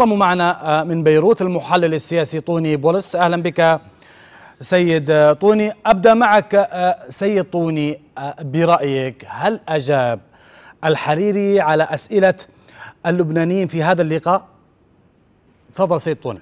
ينضم معنا آه، من بيروت المحلل السياسي طوني بولس اهلا بك سيد آه، طوني ابدا معك آه، سيد طوني برايك هل اجاب الحريري على اسئله اللبنانيين في هذا اللقاء تفضل سيد طوني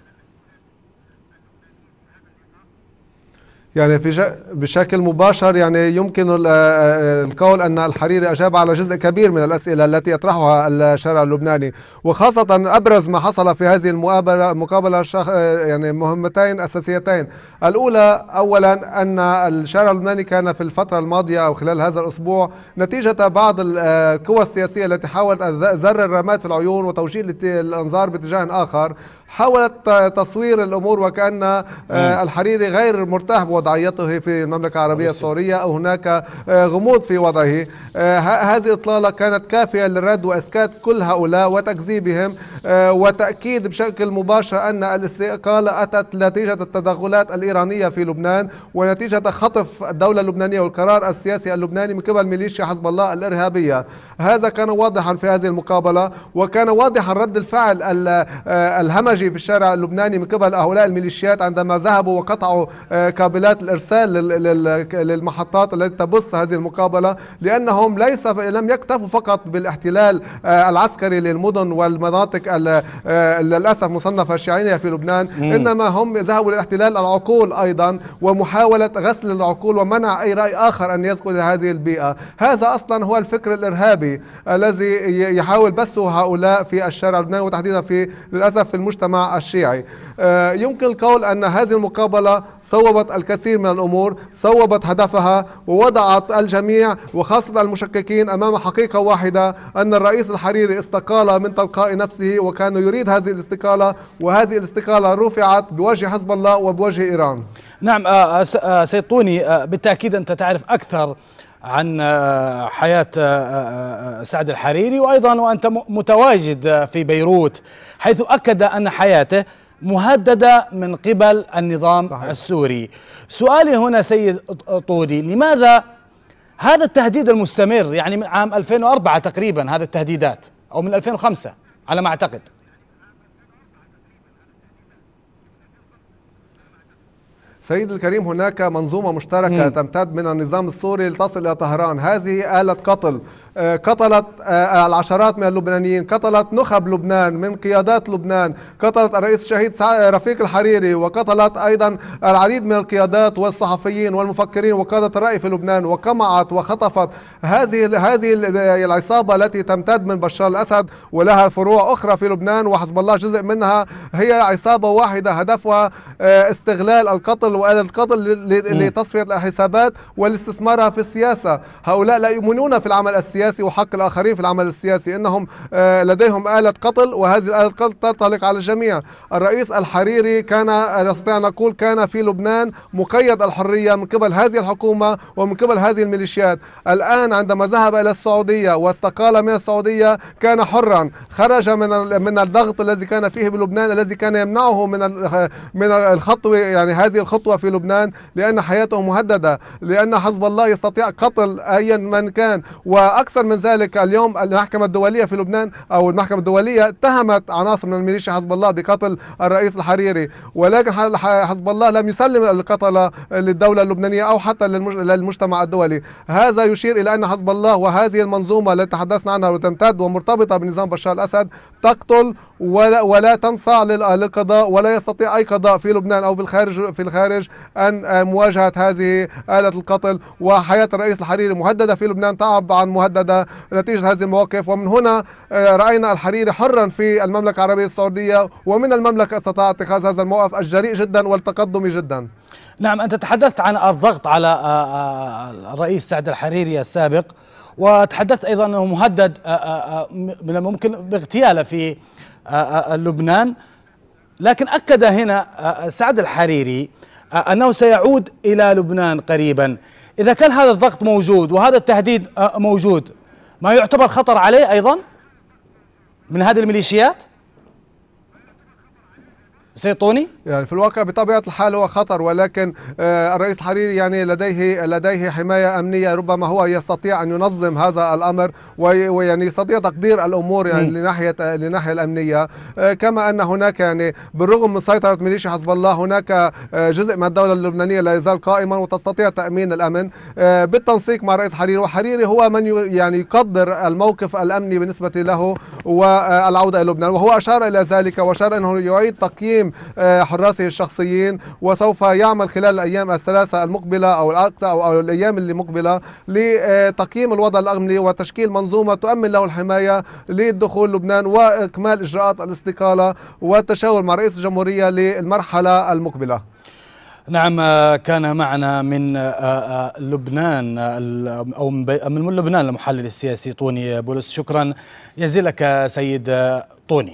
يعني في بشكل مباشر يعني يمكن آه، آه، القول ان الحريري اجاب على جزء كبير من الاسئله التي يطرحها الشارع اللبناني وخاصه ابرز ما حصل في هذه المقابله مقابله آه، يعني مهمتين اساسيتين الاولى اولا ان الشارع اللبناني كان في الفتره الماضيه او خلال هذا الاسبوع نتيجه بعض القوى السياسيه التي حاولت زر الرماد في العيون وتوجيه الانظار باتجاه اخر حاولت تصوير الامور وكان آه، الحريري غير مرتاح بوضعيته في المملكه العربيه السعوديه او هناك آه، غموض في وضعه آه، هذه الاطلاله كانت كافيه للرد واسكات كل هؤلاء وتكذيبهم وتاكيد بشكل مباشر ان الاستقاله اتت نتيجه التدخلات الايرانيه في لبنان ونتيجه خطف الدوله اللبنانيه والقرار السياسي اللبناني من قبل ميليشيا حزب الله الارهابيه هذا كان واضحا في هذه المقابله وكان واضحا رد الفعل الهمجي الزجاجي في الشارع اللبناني من قبل هؤلاء الميليشيات عندما ذهبوا وقطعوا آه، كابلات الارسال للمحطات التي تبث هذه المقابله لانهم ليس لم يكتفوا فقط بالاحتلال آه، العسكري للمدن والمناطق آه، للاسف مصنفه شيعيه في لبنان انما هم ذهبوا لاحتلال العقول ايضا ومحاوله غسل العقول ومنع اي راي اخر ان يدخل الى هذه البيئه هذا اصلا هو الفكر الارهابي الذي يحاول بثه هؤلاء في الشارع اللبناني وتحديدا في للاسف في المجتمع المجتمع الشيعي آه، يمكن القول أن هذه المقابلة صوبت الكثير من الأمور صوبت هدفها ووضعت الجميع وخاصة المشككين أمام حقيقة واحدة أن الرئيس الحريري استقال من تلقاء نفسه وكان يريد هذه الاستقالة وهذه الاستقالة رفعت بوجه حزب الله وبوجه إيران نعم آه، آه، سيد طوني بالتأكيد أنت تعرف أكثر عن آه، حياة آه، آه، سعد الحريري وأيضا وأنت متواجد في بيروت حيث أكد أن حياته مهددة من قبل النظام صحيح. السوري سؤالي هنا سيد طودي لماذا هذا التهديد المستمر يعني من عام 2004 تقريبا هذا التهديدات أو من 2005 على ما أعتقد سيد الكريم هناك منظومة مشتركة تمتد من النظام السوري لتصل إلى طهران هذه آلة قتل قتلت آه، آه، آه، العشرات من اللبنانيين قتلت نخب لبنان من قيادات لبنان قتلت الرئيس الشهيد رفيق الحريري وقتلت أيضا العديد من القيادات والصحفيين والمفكرين وقادة الرأي في لبنان وقمعت وخطفت هذه هذه العصابة التي تمتد من بشار الأسد ولها فروع أخرى في لبنان وحزب الله جزء منها هي عصابة واحدة هدفها استغلال القتل وآلة القتل لتصفية الحسابات والاستثمارها في السياسة هؤلاء لا يؤمنون في العمل السياسي السياسي وحق الآخرين في العمل السياسي إنهم آه، لديهم آلة قتل وهذه الآلة قتل تنطلق على الجميع الرئيس الحريري كان آه، نستطيع نقول كان في لبنان مقيد الحرية من قبل هذه الحكومة ومن قبل هذه الميليشيات الآن عندما ذهب إلى السعودية واستقال من السعودية كان حرا خرج من من الضغط الذي كان فيه بلبنان الذي كان يمنعه من آه، من الخطوة يعني هذه الخطوة في لبنان لأن حياته مهددة لأن حزب الله يستطيع قتل أيا من كان وأكثر أكثر من ذلك اليوم المحكمة الدولية في لبنان أو المحكمة الدولية اتهمت عناصر من الميليشيا حزب الله بقتل الرئيس الحريري ولكن حزب الله لم يسلم القتلة للدولة اللبنانية أو حتى للمجتمع الدولي هذا يشير إلى أن حزب الله وهذه المنظومة التي تحدثنا عنها وتمتد ومرتبطة بنظام بشار الأسد تقتل ولا, ولا تنصاع للقضاء ولا يستطيع أي قضاء في لبنان أو في الخارج في الخارج أن مواجهة هذه آلة القتل وحياة الرئيس الحريري مهددة في لبنان تعب عن مهددة مجددة نتيجة هذه المواقف ومن هنا آه، رأينا الحريري حرا في المملكة العربية السعودية ومن المملكة استطاع اتخاذ هذا الموقف الجريء جدا والتقدمي جدا نعم أنت تحدثت عن الضغط على آه، آه، الرئيس سعد الحريري السابق وتحدثت أيضا أنه مهدد من الممكن باغتياله في لبنان لكن أكد هنا سعد الحريري أنه سيعود إلى لبنان قريبا إذا كان هذا الضغط موجود وهذا التهديد آه، موجود ما يعتبر خطر عليه أيضا من هذه الميليشيات زيتوني يعني في الواقع بطبيعه الحال هو خطر ولكن آه، الرئيس الحريري يعني لديه لديه حمايه امنيه ربما هو يستطيع ان ينظم هذا الامر ويعني يستطيع تقدير الامور يعني لناحيه لناحيه الامنيه آه، كما ان هناك يعني بالرغم من سيطره ميليشيا حزب الله هناك آه، جزء من الدوله اللبنانيه لا يزال قائما وتستطيع تامين الامن بالتنسيق مع الرئيس حريري وحريري هو من يعني يقدر الموقف الامني بالنسبه له والعودة إلى لبنان وهو أشار إلى ذلك وأشار أنه يعيد تقييم آه، حراسه الشخصيين وسوف يعمل خلال الأيام الثلاثة المقبلة أو الأقصى أو الأيام اللي مقبلة لتقييم الوضع الأمني وتشكيل منظومة تؤمن له الحماية للدخول لبنان وإكمال إجراءات الاستقالة والتشاور مع رئيس الجمهورية للمرحلة المقبلة نعم آه، كان معنا من آه، آه، لبنان او من لبنان المحلل السياسي طوني بولس شكرا لك سيد طوني